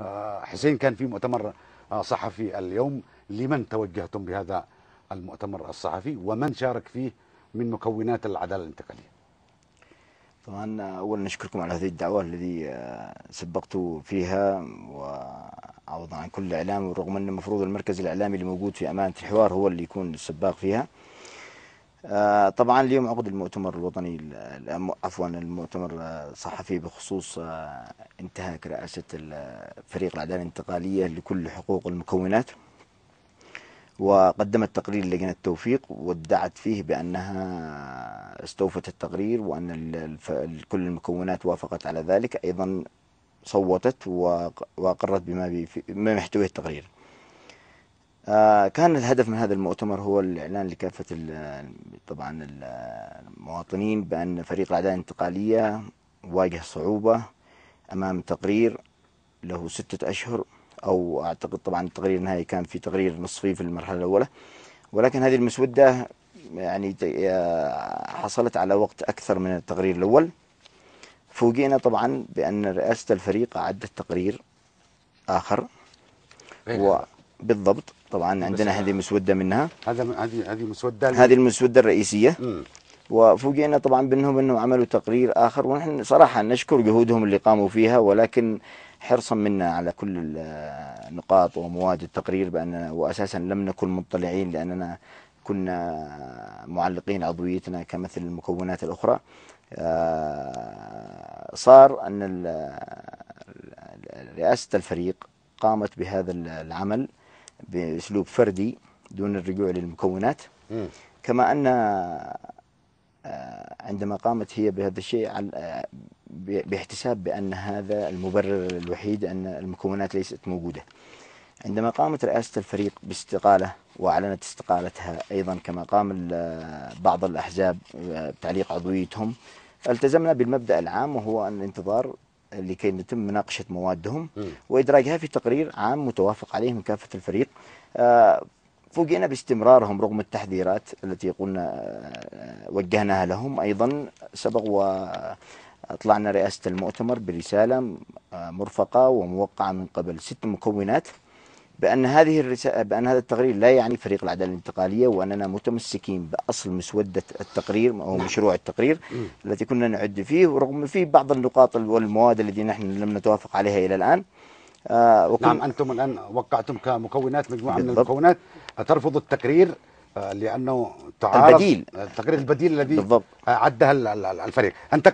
آه، حسين كان في مؤتمر آه، صحفي اليوم لمن توجهتم بهذا المؤتمر الصحفي ومن شارك فيه من مكونات العداله الانتقاليه طبعا آه، اولا نشكركم على هذه الدعوه الذي سبقت فيها وعوض عن كل اعلام ورغم ان المفروض المركز الاعلامي الموجود في امانه الحوار هو اللي يكون السباق فيها آه، طبعا اليوم عقد المؤتمر الوطني عفوا المؤتمر آه، الصحفي بخصوص آه، انتهاك رئاسة فريق العدالة الانتقالية لكل حقوق المكونات وقدمت تقرير لجنة التوفيق وادعت فيه بأنها استوفت التقرير وأن كل المكونات وافقت على ذلك أيضا صوتت وأقرت بما, بما يحتويه التقرير آه، كان الهدف من هذا المؤتمر هو الإعلان لكافة طبعا المواطنين بأن فريق الاعداء الانتقالية واجه صعوبة أمام تقرير له ستة أشهر أو أعتقد طبعا التقرير النهائي كان في تقرير نصفي في المرحلة الأولى ولكن هذه المسودة يعني آه، حصلت على وقت أكثر من التقرير الأول فوجئنا طبعا بأن رئاسة الفريق أعدت تقرير آخر إيه. و... بالضبط طبعا عندنا هذه مسوده منها هذا هذه هذه مسوده هذه المسوده الرئيسيه مم. وفوجئنا طبعا بانهم انهم عملوا تقرير اخر ونحن صراحه نشكر جهودهم اللي قاموا فيها ولكن حرصا منا على كل النقاط ومواد التقرير بان واساسا لم نكن مطلعين لاننا كنا معلقين عضويتنا كمثل المكونات الاخرى آه، صار ان رئاسه الفريق قامت بهذا العمل بأسلوب فردي دون الرجوع للمكونات كما أن آه، عندما قامت هي بهذا الشيء آه، باحتساب بأن هذا المبرر الوحيد أن المكونات ليست موجودة عندما قامت رئاسة الفريق باستقالة وأعلنت استقالتها أيضا كما قام آه، بعض الأحزاب بتعليق عضويتهم التزمنا بالمبدأ العام وهو الانتظار لكي يتم مناقشة موادهم وإدراجها في تقرير عام متوافق عليه من كافة الفريق آه، فوجئنا باستمرارهم رغم التحذيرات التي قلنا آه، آه، وجهناها لهم أيضا سبق و أطلعنا رئاسة المؤتمر برسالة مرفقة وموقعة من قبل ست مكونات بأن هذه الرسالة بأن هذا التقرير لا يعني فريق العدالة الانتقالية وأننا متمسكين بأصل مسودة التقرير أو مشروع التقرير التي كنا نعد فيه ورغم فيه بعض النقاط والمواد التي نحن لم نتوافق عليها إلى الآن آه نعم أنتم الآن وقعتم كمكونات مجموعة من المكونات ترفض التقرير آه، لأنه تعارض البديل التقرير البديل الذي بالضبط. عدها الفريق أنت